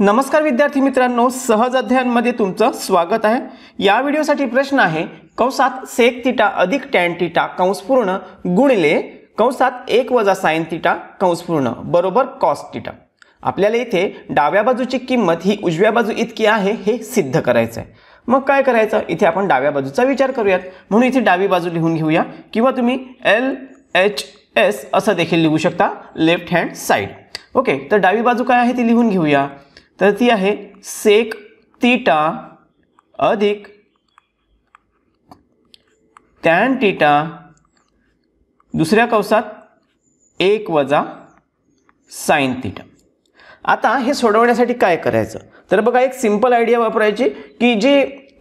नमस्कार विद्यार्थी मित्रांनो सहज अध्ययनमध्ये तुमचं स्वागत आहे या व्हिडिओसाठी प्रश्न आहे कंसात सेक तिटा अधिक टॅन तिटा कंस पूर्ण गुणिले कंसात एक वजा साईन तिटा कंस बरोबर कॉस्ट तिटा आपल्याला इथे डाव्या बाजूची किंमत ही उजव्या बाजू इतकी आहे हे सिद्ध करायचं आहे मग काय करायचं इथे आपण डाव्या बाजूचा विचार करूयात म्हणून इथे डावी बाजू लिहून घेऊया किंवा तुम्ही एल एच एस असं देखील लिहू शकता लेफ्ट हँड साईड ओके तर डावी बाजू काय आहे ती लिहून घेऊया तर ती आहे सेक तीटा अधिक टॅन टीटा दुसऱ्या कंसात एक वजा साईन तीटा आता हे सोडवण्यासाठी काय करायचं तर बघा एक सिंपल आयडिया वापरायची की जी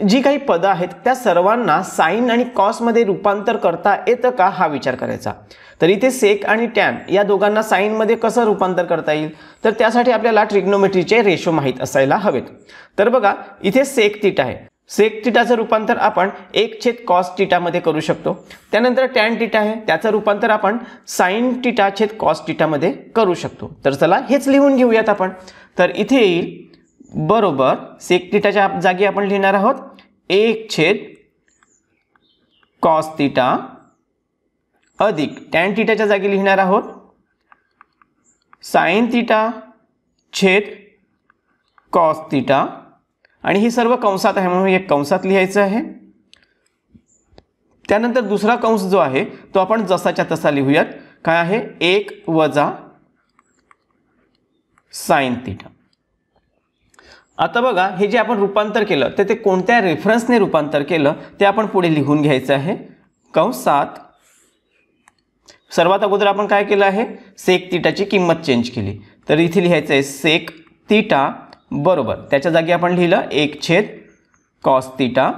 जी काही पदं आहेत त्या सर्वांना साईन आणि कॉसमध्ये रूपांतर करता येतं का हा विचार करायचा तर इथे सेक आणि टॅन या दोघांना साईनमध्ये कसं रूपांतर करता येईल तर त्यासाठी आपल्याला ट्रिग्नोमेट्रीचे रेशो माहीत असायला हवेत तर बघा इथे सेक तिटा आहे सेक टिटाचं रूपांतर आपण एक छेद कॉस टिटामध्ये करू शकतो त्यानंतर टॅन टिटा आहे त्याचं रूपांतर आपण साईन टिटा छेद कॉस टिटामध्ये करू शकतो तर चला हेच लिहून घेऊयात आपण तर इथे येईल बरोबर सेक थीटाच्या जागी आपण लिहिणार आहोत एक छेद कॉस थीटा अधिक टॅन थीटाच्या जागी लिहिणार आहोत साईन थीटा छेद कॉस थीटा आणि ही सर्व कंसात आहे म्हणून एक कंसात लिहायचं आहे त्यानंतर दुसरा कंस जो आहे तो आपण जसाच्या तसा लिहूयात काय आहे एक वजा साईन थीटा आता बघा हे जे आपण रूपांतर केलं तर ते कोणत्या रेफरन्सने रूपांतर केलं ते आपण पुढे लिहून घ्यायचं आहे कंसात सर्वात अगोदर आपण काय केलं आहे सेक तिटाची किंमत चेंज केली तर इथे लिहायचं आहे सेक तिटा बरोबर त्याच्या जागी आपण लिहिलं एक छेद कॉस तिटा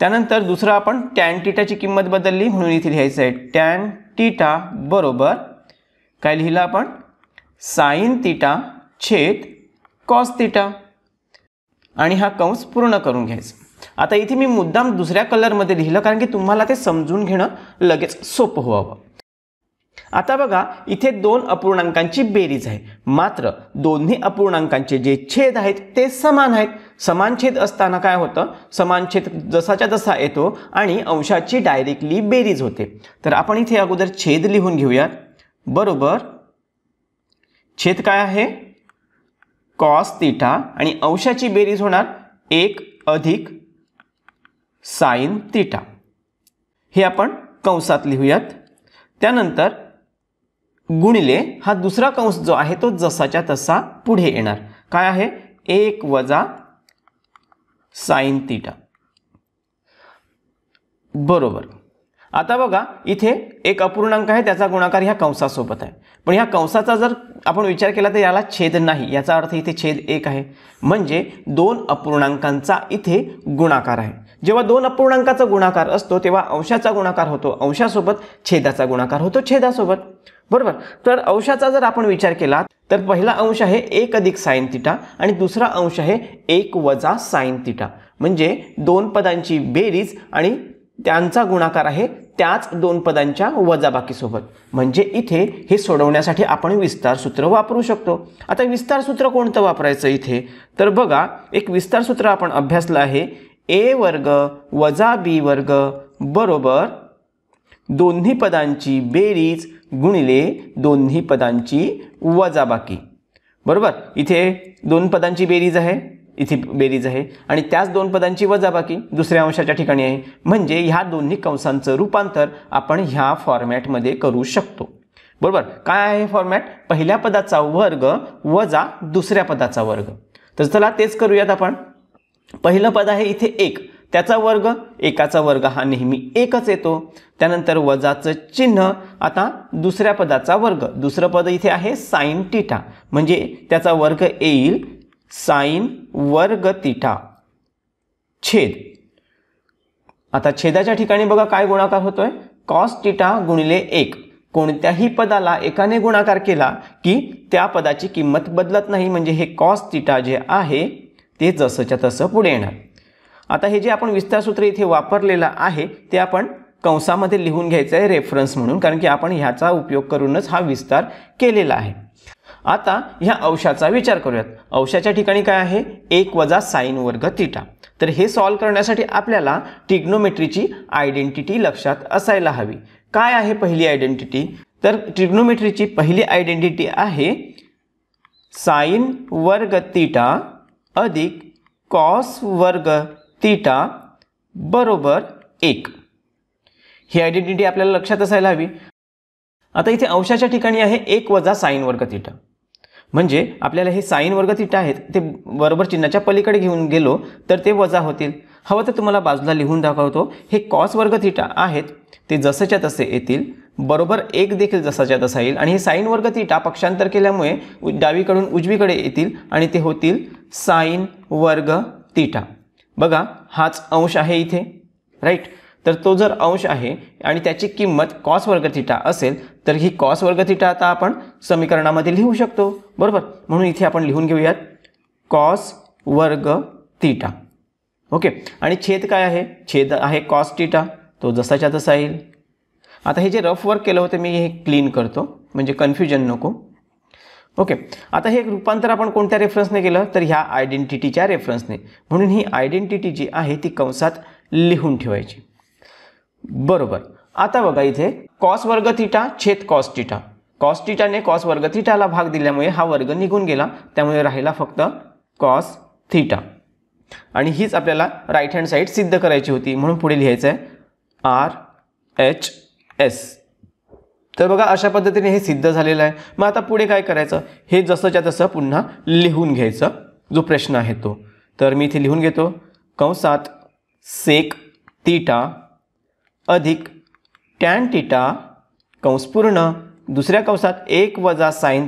त्यानंतर दुसरं आपण टॅन टिटाची किंमत बदलली म्हणून इथे लिहायचं आहे टॅन टिटा बरोबर काय लिहिलं आपण साईन तिटा छेद कॉस तिटा आणि हा कंस पूर्ण करून घ्यायचा आता इथे मी मुद्दाम दुसऱ्या कलरमध्ये लिहिलं कारण की तुम्हाला ते समजून घेणं लगेच सोपं व्हावं आता बघा इथे दोन अपूर्णांकांची बेरीज आहे मात्र दोन्ही अपूर्णांकांचे जे छेद आहेत ते समान आहेत समान छेद असताना काय होतं समान छेद जसाच्या जसा येतो आणि अंशाची डायरेक्टली बेरीज होते तर आपण इथे अगोदर छेद लिहून घेऊयात बरोबर छेद काय आहे कॉस तिठा आणि अंशाची बेरीज होणार एक अधिक साईन तिठा हे आपण कंसात लिहूयात त्यानंतर गुणिले हा दुसरा कंस जो आहे तो जसाच्या तसा पुढे येणार काय आहे एक वजा साईन तिठा बरोबर आता बघा इथे एक अपूर्णांक आहे त्याचा गुणाकार ह्या कंसासोबत आहे पण ह्या कंसाचा जर आपण विचार केला तर याला छेद नाही याचा अर्थ इथे छेद एक आहे म्हणजे दोन अपूर्णांकांचा इथे गुणाकार आहे जेव्हा दोन अपूर्णांकाचा गुणाकार असतो तेव्हा अंशाचा गुणाकार होतो अंशासोबत छेदाचा गुणाकार होतो छेदासोबत बरोबर तर अंशाचा जर आपण विचार केला तर पहिला अंश आहे एक अधिक साईन तिटा आणि दुसरा अंश आहे एक वजा साईन तिटा म्हणजे दोन पदांची बेरीज आणि त्यांचा गुणाकार आहे त्याच दोन पदांच्या वजाबाकीसोबत म्हणजे इथे हे सोडवण्यासाठी आपण विस्तार सूत्र वापरू शकतो आता विस्तार सूत्र कोणतं वापरायचं इथे तर बघा एक विस्तार सूत्र आपण अभ्यासलं आहे ए वर्ग वजा बी वर्ग बरोबर दोन्ही पदांची बेरीज गुणिले दोन्ही पदांची वजाबाकी बरोबर इथे दोन पदांची बेरीज आहे इथे बेरीज आहे आणि त्याच दोन पदांची वजाबाकी दुसऱ्या अंशाच्या ठिकाणी आहे म्हणजे ह्या दोन्ही कंसांचं रूपांतर आपण ह्या फॉर्मॅटमध्ये करू शकतो बरोबर काय आहे फॉर्मॅट पहिल्या पदाचा वर्ग वजा दुसऱ्या पदाचा वर्ग तर चला तेच करूयात आपण पहिलं पद आहे इथे एक त्याचा वर्ग एकाचा वर्ग हा नेहमी एकच येतो त्यानंतर वजाचं चिन्ह आता दुसऱ्या पदाचा वर्ग दुसरं पद इथे आहे साईन टीटा म्हणजे त्याचा वर्ग येईल साईन वर्ग तिठा छेद आता छेदाच्या ठिकाणी बघा काय गुणाकार होतोय कॉस टिटा गुणिले एक कोणत्याही पदाला एकाने गुणाकार केला की त्या पदाची किंमत बदलत नाही म्हणजे हे कॉस तिटा जे आहे ते जसंच्या तसं पुढे येणार आता हे जे आपण विस्तारसूत्र इथे वापरलेलं आहे ते आपण कंसामध्ये लिहून घ्यायचं आहे रेफरन्स म्हणून कारण की आपण ह्याचा उपयोग करूनच हा विस्तार केलेला आहे आता ह्या अंशाचा विचार करूयात अंशाच्या ठिकाणी काय आहे एक वजा साईन वर्ग तिटा तर हे सॉल्व करण्यासाठी आपल्याला ट्रिग्नोमेट्रीची आयडेंटिटी लक्षात असायला हवी काय आहे पहिली आयडेंटिटी तर ट्रिग्नोमेट्रीची पहिली आयडेंटिटी आहे साईन वर्ग तिटा अधिक कॉस वर्ग तिटा बरोबर एक ही आयडेंटिटी आपल्याला लक्षात असायला हवी आता इथे अंशाच्या ठिकाणी आहे एक वजा साईन वर्ग तिटा म्हणजे आपल्याला हे साईन वर्ग तिथं आहेत ते बरोबर चिन्हाच्या पलीकडे घेऊन गेलो तर ते वजा होतील हवं तर तुम्हाला बाजूला लिहून दाखवतो हे कॉस वर्ग थिटा आहेत ते जसंच्या तसे येतील बरोबर एक देखील जसाच्या तसा येईल आणि हे साईन वर्ग थिटा पक्षांतर केल्यामुळे डावीकडून उजवीकडे येतील आणि ते होतील साईन वर्ग तिटा बघा हाच अंश आहे इथे राईट तर तो जर अंश आहे आणि त्याची किंमत कॉस वर्ग थिटा असेल तर ही कॉस वर्ग थिटा आता आपण समीकरणामध्ये लिहू शकतो बरोबर म्हणून इथे आपण लिहून घेऊयात कॉस वर्ग थिटा ओके आणि छेद काय आहे छेद आहे कॉस थिटा तो जसाच्या तसा येईल आता हे जे रफ वर्क केलं होतं मी हे क्लीन करतो म्हणजे कन्फ्युजन नको ओके आता हे रूपांतर आपण कोणत्या रेफरन्सने केलं तर ह्या आयडेंटिटीच्या रेफरन्सने म्हणून ही आयडेंटिटी जी आहे ती कंसात लिहून ठेवायची बरोबर आता बघा इथे कॉस वर्ग थिटा छेद कॉस टिटा कॉस टिटाने कॉस वर्ग थिटाला भाग दिल्यामुळे हा वर्ग निघून गेला त्यामुळे राहिला फक्त कॉस थिटा आणि हीच आपल्याला राईट हँड साईड सिद्ध करायची होती म्हणून पुढे लिहायचं आहे आर एच एस तर बघा अशा पद्धतीने हे सिद्ध झालेलं आहे मग आता पुढे काय करायचं हे जसंच्या तसं पुन्हा लिहून घ्यायचं जो प्रश्न आहे तो तर मी इथे लिहून घेतो कंसात सेक तीटा अधिक टॅन थीटा कंसपूर्ण दुसऱ्या कंसात एक वजा साईन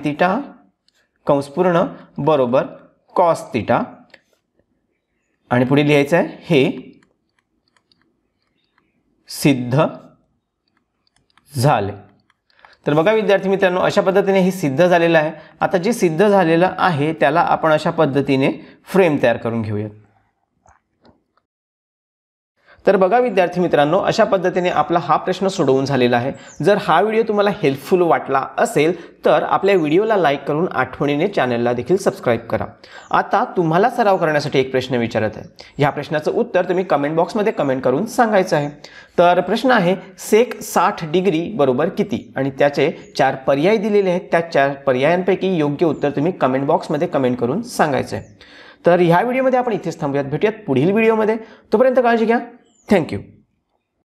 कंसपूर्ण बरोबर कॉस थीटा आणि पुढे लिहायचं आहे हे सिद्ध झाले तर बघा विद्यार्थी मित्रांनो अशा पद्धतीने हे सिद्ध झालेलं आहे आता जे सिद्ध झालेलं आहे त्याला आपण अशा पद्धतीने फ्रेम तयार करून घेऊयात तर बघा विद्यार्थी मित्रांनो अशा पद्धतीने आपला हा प्रश्न सोडवून झालेला आहे जर हा व्हिडिओ तुम्हाला हेल्पफुल वाटला असेल तर आपल्या व्हिडिओला लाईक करून आठवणीने चॅनलला देखील सबस्क्राईब करा आता तुम्हाला सराव करण्यासाठी एक प्रश्न विचारत आहे ह्या प्रश्नाचं उत्तर तुम्ही कमेंट बॉक्समध्ये कमेंट करून सांगायचं आहे तर प्रश्न आहे सेक साठ डिग्री बरोबर किती आणि त्याचे चार पर्याय दिलेले आहेत त्या चार पर्यायांपैकी योग्य उत्तर तुम्ही कमेंट बॉक्समध्ये कमेंट करून सांगायचं आहे तर ह्या व्हिडिओमध्ये आपण इथेच थांबूयात भेटूयात पुढील व्हिडिओमध्ये तोपर्यंत काळजी घ्या Thank you.